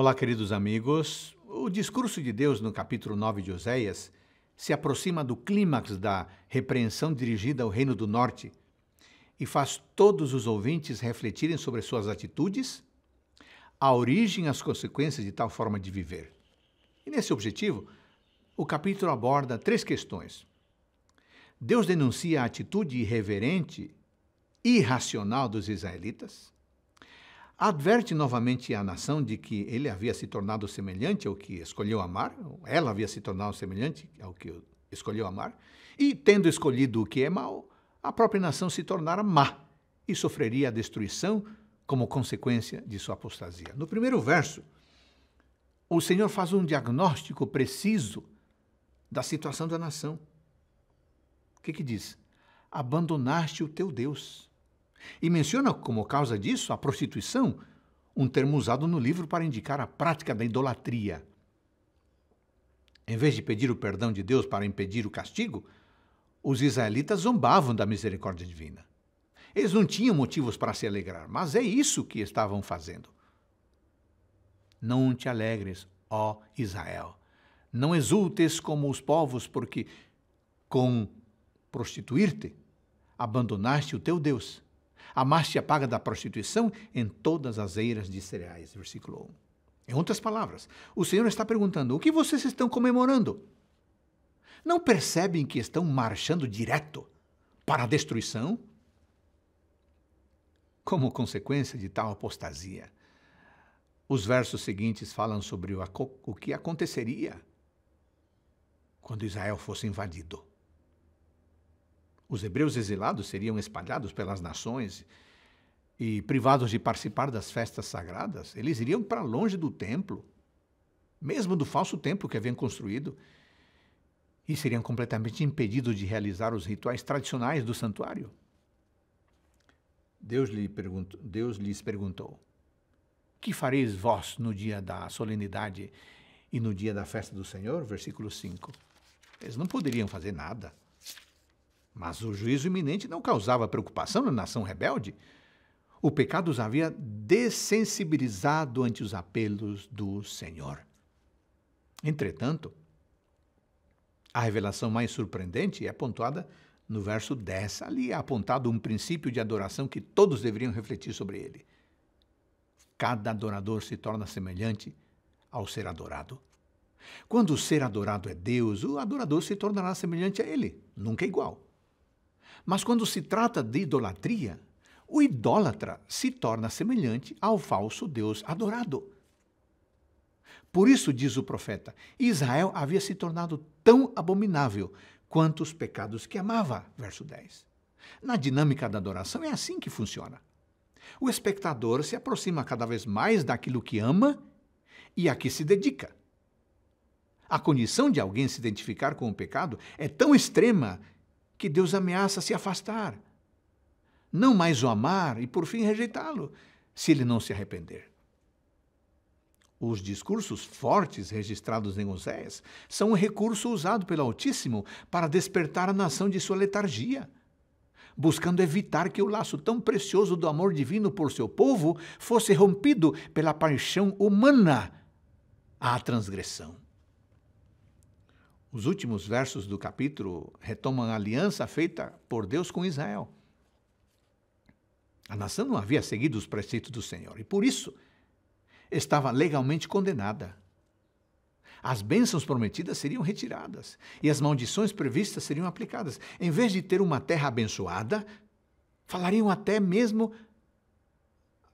Olá, queridos amigos. O discurso de Deus no capítulo 9 de Oséias se aproxima do clímax da repreensão dirigida ao Reino do Norte e faz todos os ouvintes refletirem sobre suas atitudes, a origem e as consequências de tal forma de viver. E nesse objetivo, o capítulo aborda três questões. Deus denuncia a atitude irreverente, irracional dos israelitas adverte novamente a nação de que ele havia se tornado semelhante ao que escolheu amar, ela havia se tornado semelhante ao que escolheu amar, e, tendo escolhido o que é mal, a própria nação se tornara má e sofreria a destruição como consequência de sua apostasia. No primeiro verso, o Senhor faz um diagnóstico preciso da situação da nação. O que, que diz? Abandonaste o teu Deus e menciona como causa disso a prostituição, um termo usado no livro para indicar a prática da idolatria. Em vez de pedir o perdão de Deus para impedir o castigo, os israelitas zombavam da misericórdia divina. Eles não tinham motivos para se alegrar, mas é isso que estavam fazendo. Não te alegres, ó Israel. Não exultes como os povos, porque com prostituir-te abandonaste o teu Deus. A márcia paga da prostituição em todas as eiras de cereais. Versículo 1. Em outras palavras, o Senhor está perguntando: o que vocês estão comemorando? Não percebem que estão marchando direto para a destruição? Como consequência de tal apostasia, os versos seguintes falam sobre o, o que aconteceria quando Israel fosse invadido. Os hebreus exilados seriam espalhados pelas nações e privados de participar das festas sagradas. Eles iriam para longe do templo, mesmo do falso templo que haviam construído, e seriam completamente impedidos de realizar os rituais tradicionais do santuário. Deus, lhe perguntou, Deus lhes perguntou: Que fareis vós no dia da solenidade e no dia da festa do Senhor? Versículo 5. Eles não poderiam fazer nada. Mas o juízo iminente não causava preocupação na nação rebelde. O pecado os havia dessensibilizado ante os apelos do Senhor. Entretanto, a revelação mais surpreendente é pontuada no verso 10. Ali é apontado um princípio de adoração que todos deveriam refletir sobre ele. Cada adorador se torna semelhante ao ser adorado. Quando o ser adorado é Deus, o adorador se tornará semelhante a ele, nunca é igual. Mas quando se trata de idolatria, o idólatra se torna semelhante ao falso Deus adorado. Por isso, diz o profeta, Israel havia se tornado tão abominável quanto os pecados que amava. Verso 10. Na dinâmica da adoração é assim que funciona. O espectador se aproxima cada vez mais daquilo que ama e a que se dedica. A condição de alguém se identificar com o pecado é tão extrema que Deus ameaça se afastar, não mais o amar e, por fim, rejeitá-lo, se ele não se arrepender. Os discursos fortes registrados em Oséias são um recurso usado pelo Altíssimo para despertar a nação de sua letargia, buscando evitar que o laço tão precioso do amor divino por seu povo fosse rompido pela paixão humana à transgressão. Os últimos versos do capítulo retomam a aliança feita por Deus com Israel. A nação não havia seguido os preceitos do Senhor e, por isso, estava legalmente condenada. As bênçãos prometidas seriam retiradas e as maldições previstas seriam aplicadas. Em vez de ter uma terra abençoada, falariam até mesmo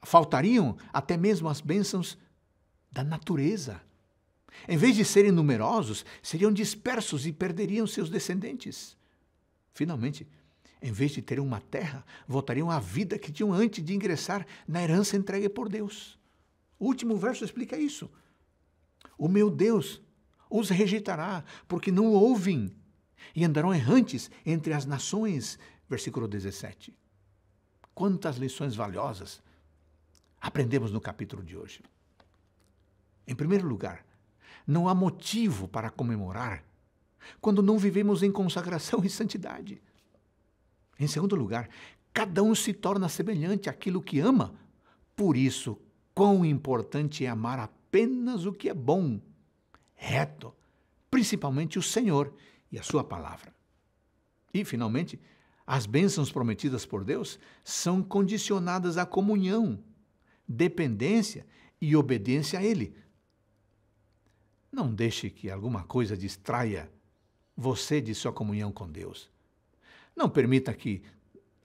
faltariam até mesmo as bênçãos da natureza. Em vez de serem numerosos, seriam dispersos e perderiam seus descendentes. Finalmente, em vez de terem uma terra, voltariam à vida que tinham antes de ingressar na herança entregue por Deus. O último verso explica isso. O meu Deus os rejeitará, porque não ouvem, e andarão errantes entre as nações. Versículo 17. Quantas lições valiosas aprendemos no capítulo de hoje. Em primeiro lugar, não há motivo para comemorar quando não vivemos em consagração e santidade. Em segundo lugar, cada um se torna semelhante àquilo que ama. Por isso, quão importante é amar apenas o que é bom, reto, principalmente o Senhor e a Sua palavra. E, finalmente, as bênçãos prometidas por Deus são condicionadas à comunhão, dependência e obediência a Ele, não deixe que alguma coisa distraia você de sua comunhão com Deus. Não permita que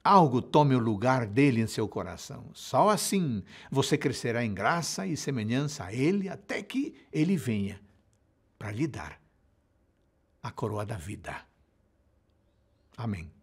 algo tome o lugar dele em seu coração. Só assim você crescerá em graça e semelhança a ele até que ele venha para lhe dar a coroa da vida. Amém.